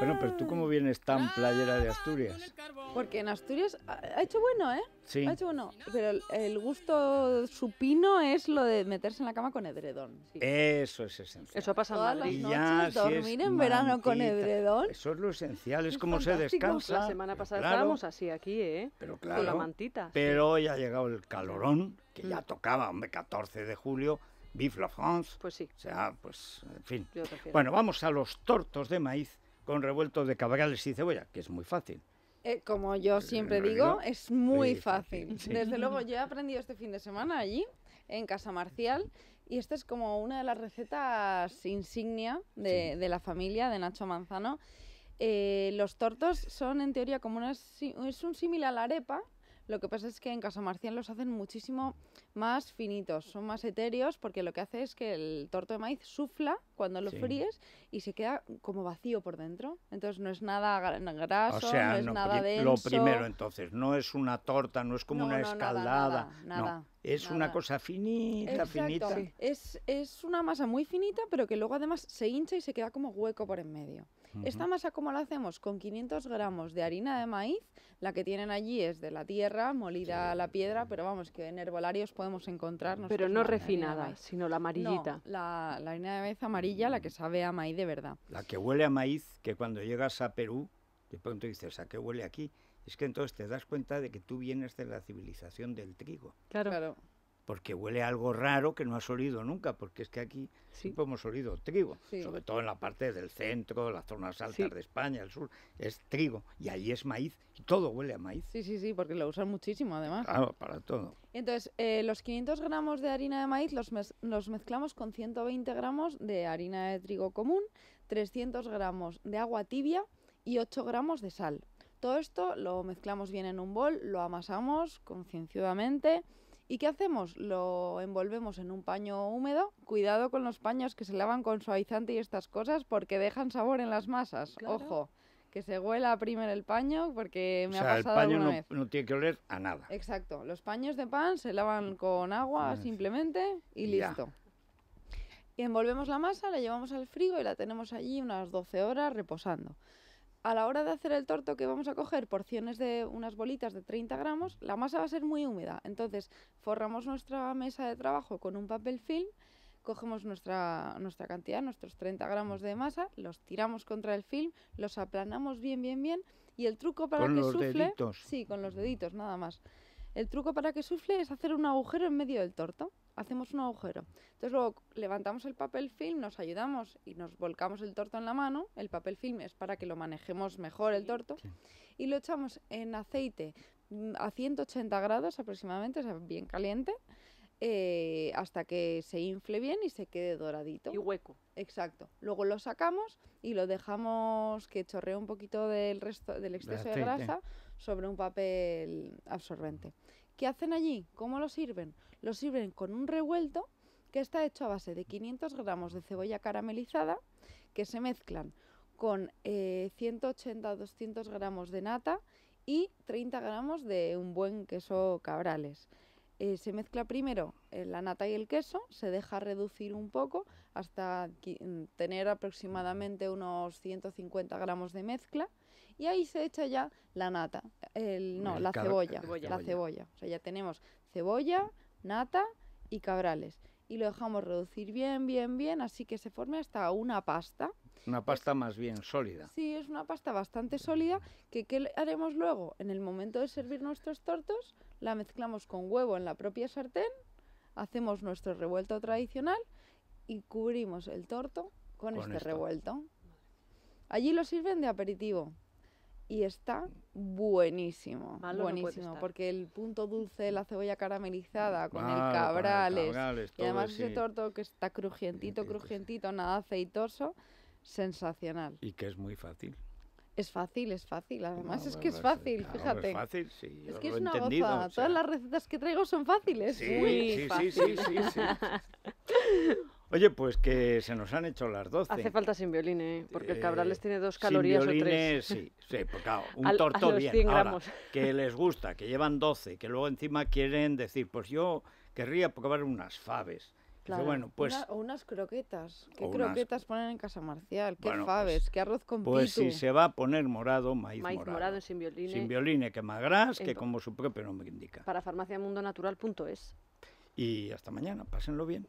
Bueno, pero tú cómo vienes tan playera de Asturias. Porque en Asturias ah, ha hecho bueno, ¿eh? Sí. Ha hecho bueno. Pero el gusto supino es lo de meterse en la cama con edredón. Eso es esencial. Eso ha pasado las noches, ya, dormir en verano con edredón. Eso es lo esencial, es, como se descansa. La semana pasada estábamos así aquí, ¿eh? Pero claro. Con la mantita. Pero hoy ha llegado el calorón, que ya mm. tocaba, hombre, 14 de julio. Vive la France. Pues sí. O sea, pues, en fin. Bueno, vamos a los tortos de maíz con revuelto de cabrales y cebolla, que es muy fácil. Eh, como yo siempre digo, es muy fácil. Desde luego, yo he aprendido este fin de semana allí, en Casa Marcial, y esta es como una de las recetas insignia de, la familia de Nacho Manzano. Eh, los tortos son, en teoría, como una, es un símil a la arepa, lo que pasa es que en Casa Marcial los hacen muchísimo más finitos, son más etéreos, porque lo que hace es que el torto de maíz sufla cuando lo fríes y se queda como vacío por dentro. Entonces no es nada graso, no es nada denso. Lo primero entonces, no es una torta, no es como una escaldada. es una cosa finita, finita. Es, es una masa muy finita, pero que luego además se hincha y se queda como hueco por en medio. Esta masa, ¿cómo la hacemos? Con 500 gramos de harina de maíz, la que tienen allí es de la tierra, molida a la piedra, pero vamos, que en herbolarios podemos encontrarnos. Pero no refinada, sino la amarillita. la, la harina de maíz amarilla, la que sabe a maíz de verdad. La que huele a maíz, que cuando llegas a Perú, de pronto dices, ¿a qué huele aquí? Es que entonces te das cuenta de que tú vienes de la civilización del trigo. Claro. claro porque huele algo raro que no has olido nunca, porque es que aquí siempre hemos olido trigo, sobre todo en la parte del centro, las zonas altas de España, el sur, es trigo y allí es maíz y todo huele a maíz. Sí, sí, sí, porque lo usan muchísimo además. Claro, para todo. Entonces, eh, los 500 gramos de harina de maíz los, los mezclamos con 120 gramos de harina de trigo común, 300 gramos de agua tibia y 8 gramos de sal. Todo esto lo mezclamos bien en un bol, lo amasamos concienzudamente ¿Y qué hacemos? Lo envolvemos en un paño húmedo. Cuidado con los paños que se lavan con suavizante y estas cosas porque dejan sabor en las masas. Ojo, que se huela primero el paño porque me o sea, el paño no, tiene que oler a nada. Exacto. Los paños de pan se lavan mm. con agua simplemente y listo. Y envolvemos la masa, la llevamos al frío y la tenemos allí unas 12 horas reposando a la hora de hacer el torto que vamos a coger porciones de unas bolitas de 30 gramos, la masa va a ser muy húmeda. Entonces forramos nuestra mesa de trabajo con un papel film, cogemos nuestra, nuestra cantidad, nuestros 30 gramos de masa, los tiramos contra el film, los aplanamos bien, bien, bien. Y el truco para con que los sufle... Deditos. Sí, con los deditos, nada más. El truco para que sufle es hacer un agujero en medio del torto hacemos un agujero. Entonces luego levantamos el papel film, nos ayudamos y nos volcamos el torto en la mano. El papel film es para que lo manejemos mejor el torto. Y lo echamos en aceite mm, a 180 grados aproximadamente, o sea, bien caliente. Eh, hasta que se infle bien y se quede doradito. Y hueco. Exacto. Luego lo sacamos y lo dejamos que chorree un poquito del resto del exceso de grasa sobre un papel absorbente. ¿Qué hacen allí? ¿Cómo lo sirven? Lo sirven con un revuelto que está hecho a base de 500 gramos de cebolla caramelizada que se mezclan con 180 eh, 200 gramos de nata y 30 gramos de un buen queso cabrales. Eh, se mezcla primero eh, la nata y el queso, se deja reducir un poco, hasta mm, tener aproximadamente unos 150 gramos de mezcla y ahí se echa ya la nata, el, no, la, cebolla, la cebolla. O sea, ya tenemos cebolla, nata y cabrales. Y lo dejamos reducir bien, bien, bien, así que se forme hasta una pasta. Una pasta más bien sólida. Sí, es una pasta bastante sólida que ¿qué haremos luego? En el momento de servir nuestros tortos, la mezclamos con huevo en la propia sartén, hacemos nuestro revuelto tradicional y cubrimos el torto con, este revuelto. Allí lo sirven de aperitivo y está buenísimo, buenísimo, porque el punto dulce de la cebolla caramelizada ah, con, el, cabrales, y además ese torto que está crujientito, crujientito, nada aceitoso, sensacional. Y que es muy fácil. Es fácil, es fácil. Además, ah, es que es fácil, fíjate. Es fácil, sí. Es que es una goza. Todas las recetas que traigo son fáciles. muy sí, sí, sí, sí, sí. Oye, pues que se nos han hecho las 12. Hace falta sin violín, ¿eh? porque el eh, Cabrales les tiene dos calorías o tres. Sí, sí, porque un torto bien. Ahora, que les gusta, que llevan 12, que luego encima quieren decir, pues yo querría probar unas faves. Claro. Bueno, pues, o unas croquetas. ¿Qué croquetas ponen en Casa Marcial? ¿Qué faves? Pues ¿Qué arroz con Pues si se va a poner morado, maíz, maíz morado. sin violín. Sin violín, que magras, que como su propio nombre indica. Para farmaciamundonatural.es y hasta mañana. Pásenlo bien.